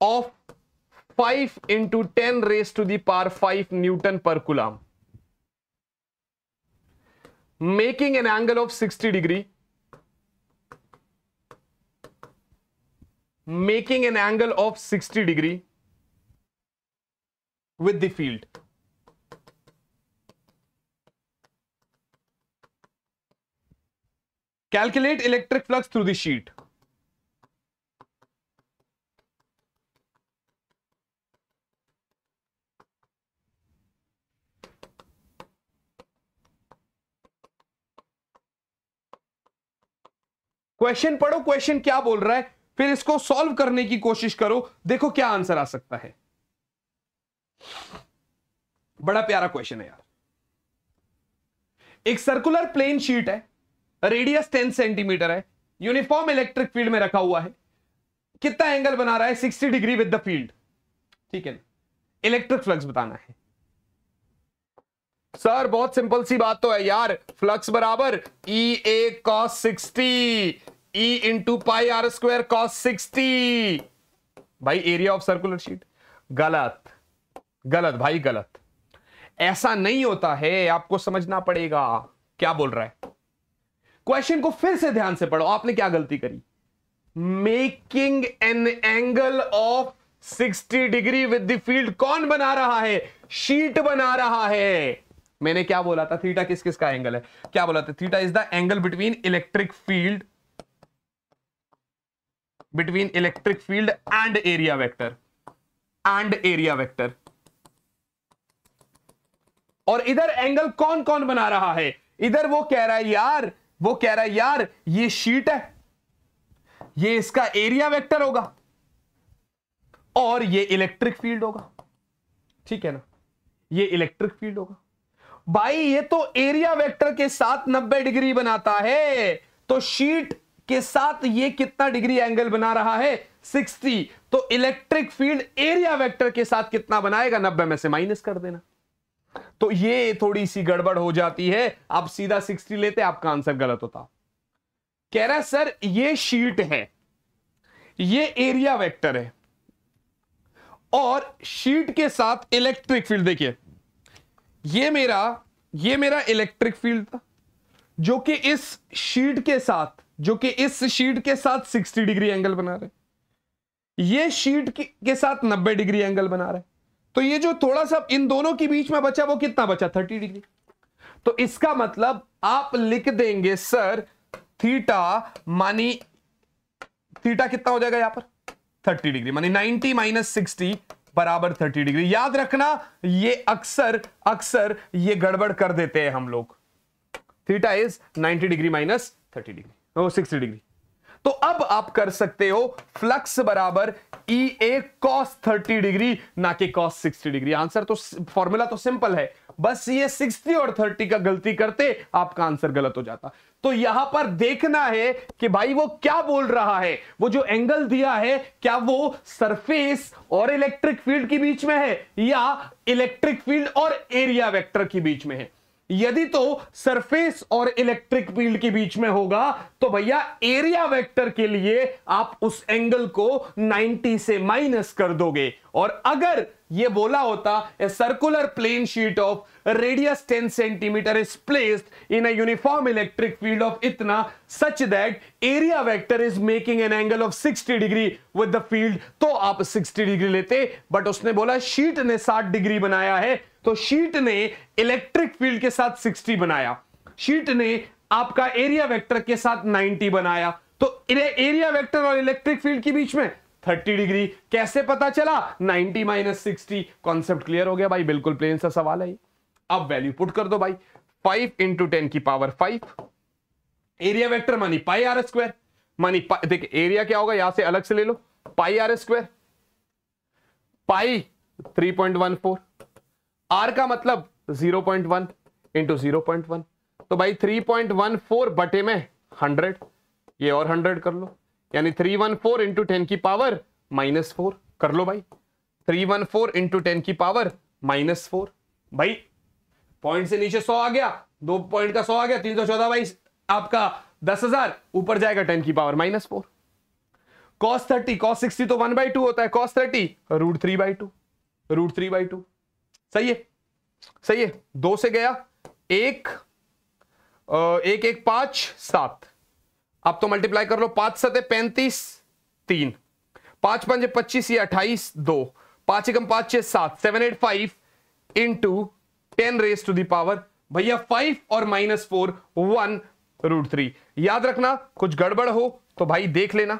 of 5 into 10 raised to the power 5 Newton per Coulomb. making an angle of 60 degree making an angle of 60 degree with the field calculate electric flux through the sheet question पढ़ो question क्या बोल रहा है फिर इसको solve करने की कोशिश करो देखो क्या आंसर आ सकता है बड़ा प्यारा क्वेश्चन है यार एक सर्कुलर प्लेन शीट है रेडियस टेन सेंटीमीटर है यूनिफॉर्म इलेक्ट्रिक फील्ड में रखा हुआ है कितना एंगल बना रहा है sixty degree with the field ठीक है ना इलेक्ट्रिक फ्लक्स बताना है सर बहुत सिंपल सी बात तो है यार फ्लक्स बराबर E A cos sixty E into pi are square cos sixty भाई एरिया ऑफ सर्कुलर शीट गलत गलत भाई गलत ऐसा नहीं होता है आपको समझना पड़ेगा क्या बोल रहा है क्वेश्चन को फिर से ध्यान से पढ़ो आपने क्या गलती करी making an angle of 60 degree with the field कौन बना रहा है शीट बना रहा है मैंने क्या बोला था थीटा किस किस का एंगल है क्या बोला था theta is the angle between electric field between electric field and area vector and area vector और इधर एंगल कौन कौन बना रहा है इधर वो कह रहा है यार वो कह रहा है यार ये शीट है ये इसका एरिया वेक्टर होगा और ये इलेक्ट्रिक फील्ड होगा ठीक है ना ये इलेक्ट्रिक फील्ड होगा भाई ये तो एरिया वेक्टर के साथ 90 डिग्री बनाता है तो शीट के साथ ये कितना डिग्री एंगल बना रहा है 60 तो इलेक्ट्रिक फील्ड एरिया वेक्टर के साथ कितना बनाएगा 90 में से माइनस कर देना तो ये थोड़ी सी गड़बड़ हो जाती है आप सीधा 60 लेते आपका आंसर गलत होता कह रहा है सर ये शीट है ये एरिया वेक्टर है और शीट के साथ इलेक्ट्रिक फील्ड देखिए ये मेरा ये मेरा इलेक्ट्रिक फील्ड था जो कि इस शीट के साथ जो कि इस शीट के साथ 60 डिग्री एंगल बना रहे ये शीट के साथ 90 डिग्री एंगल बना रहे तो ये जो थोड़ा सा इन दोनों के बीच में बचा वो कितना बचा 30 डिग्री तो इसका मतलब आप लिख देंगे सर थीटा मानी थीटा कितना हो जाएगा यहां पर 30 डिग्री मानी 90 माइनस सिक्सटी बराबर थर्टी डिग्री याद रखना ये अक्सर अक्सर ये गड़बड़ कर देते हैं हम लोग theta is 90 degree minus thirty degree ओ सिक्सटी डिग्री तो अब आप कर सकते हो फ्लक्स बराबर E A cos thirty degree ना कि कॉस सिक्सटी डिग्री आंसर तो फॉर्मूला तो सिंपल है बस ये सिक्सटी और थर्टी का गलती करते आपका आंसर गलत हो जाता तो यहां पर देखना है कि भाई वो क्या बोल रहा है वो जो एंगल दिया है क्या वो सरफेस और इलेक्ट्रिक फील्ड के बीच में है या इलेक्ट्रिक फील्ड और एरिया वेक्टर के बीच में है यदि तो सरफेस और इलेक्ट्रिक फील्ड के बीच में होगा तो भैया एरिया वेक्टर के लिए आप उस एंगल को 90 से माइनस कर दोगे और अगर ये बोला होता a circular plane sheet of radius 10 centimeter is placed in a uniform electric field of itna such that area vector is making an angle of 60 degree with the field तो आप 60 डिग्री लेते बट उसने बोला sheet ने 60 degree बनाया है तो sheet ने इलेक्ट्रिक फील्ड के साथ 60 बनाया शीट ने आपका एरिया वेक्टर के साथ 90 बनाया तो एरिया वेक्टर और इलेक्ट्रिक फील्ड के बीच में 30 डिग्री कैसे पता चला 90 माइनस सिक्सटी कॉन्सेप्ट क्लियर हो गया भाई बिल्कुल प्लेन सा सवाल है ये अब वैल्यू पुट कर दो भाई फाइव इंटू टेन की पावर फाइव एरिया वेक्टर मानी पाई आर स्क्वायर मानी देखिए एरिया क्या होगा यहां से अलग से ले लो pi are square pi 3.14 r का मतलब 0.1 पॉइंट वन इंटू जीरो तो भाई 3.14 बटे में 100 ये और 100 कर लो यानी 314 वन फोर इंटू टेन की पावर माइनस फोर कर लो भाई 314 वन फोर इंटू टेन की पावर माइनस फोर भाई पॉइंट से नीचे सौ आ गया दो पॉइंट का सौ आ गया तीन सौ चौदह बाईस आपका दस हजार ऊपर जाएगा टेन की power minus four cos thirty cos sixty तो वन बाई टू होता है cos thirty root three by two root three by two सही है सही है दो से गया एक एक एक पांच सात आप तो मल्टीप्लाई कर लो पांच सते पैंतीस तीन पांच पांच पच्चीस ये अट्ठाईस दो पांच एकम पांच छह सात seven eight five into ten raise to the power भैया फाइव और minus four one root three याद रखना कुछ गड़बड़ हो तो भाई देख लेना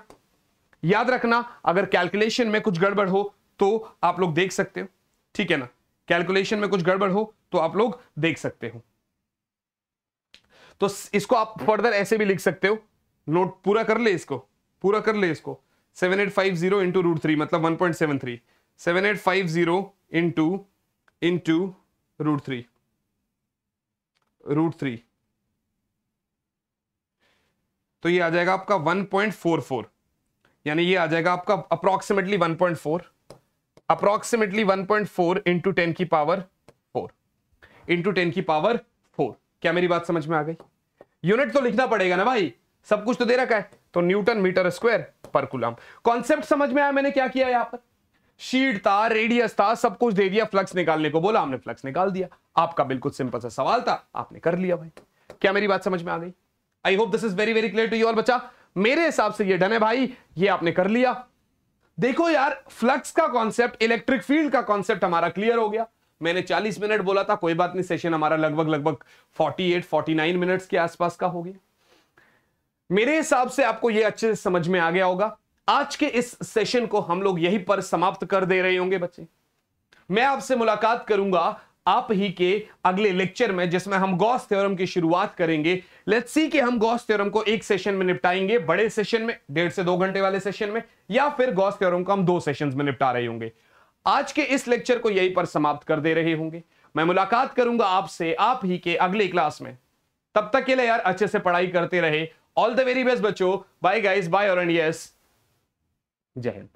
याद रखना अगर कैलकुलेशन में कुछ गड़बड़ हो तो आप लोग देख सकते हो ठीक है ना कैलकुलेशन में कुछ गड़बड़ हो तो आप लोग देख सकते हो तो इसको आप फर्दर ऐसे भी लिख सकते हो नोट पूरा कर ले इसको पूरा कर ले इसको seven eight five zero into root three मतलब one point seven three seven eight five zero into into root three root three तो ये आ जाएगा आपका 1.44 यानी ये आ जाएगा आपका approximately 1.4 approximately one point four into ten की पावर फोर इंटू टेन की पावर फोर क्या मेरी बात समझ में आ गई यूनिट तो लिखना पड़ेगा ना भाई सब कुछ तो दे रखा है तो Newton metre square per कुलाम concept समझ में आया मैंने क्या किया यहां पर शीट था रेडियस था सब कुछ दे दिया फ्लक्स निकालने को बोला हमने फ्लक्स निकाल दिया आपका बिल्कुल सिंपल सा सवाल था आपने कर लिया भाई क्या मेरी बात समझ में आ गई I hope this is very very clear to you और बच्चा मेरे हिसाब से ये डन है भाई ये आपने कर लिया देखो यार फ्लक्स का कॉन्सेप्ट इलेक्ट्रिक फील्ड का कॉन्सेप्ट हमारा क्लियर हो गया मैंने 40 मिनट बोला था कोई बात नहीं सेशन हमारा लगभग लगभग 48 49 मिनट्स के आसपास का हो गया मेरे हिसाब से आपको ये अच्छे से समझ में आ गया होगा आज के इस सेशन को हम लोग यहीं पर समाप्त कर दे रहे होंगे बच्चे मैं आपसे मुलाकात करूंगा आप ही के अगले लेक्चर में जिसमें हम गॉस थ्योरम की शुरुआत करेंगे लेट्स सी कि हम गॉस थ्योरम को एक सेशन में निपटाएंगे बड़े सेशन में डेढ़ से दो घंटे वाले सेशन में या फिर गॉस थ्योरम को हम दो सेशंस में निपटा रहे होंगे आज के इस लेक्चर को यहीं पर समाप्त कर दे रहे होंगे मैं मुलाकात करूंगा आपसे आप ही के अगले क्लास में तब तक के लिए यार अच्छे से पढ़ाई करते रहे ऑल द वेरी बेस्ट बच्चो बाय गाइज बाय और यस जय हिंद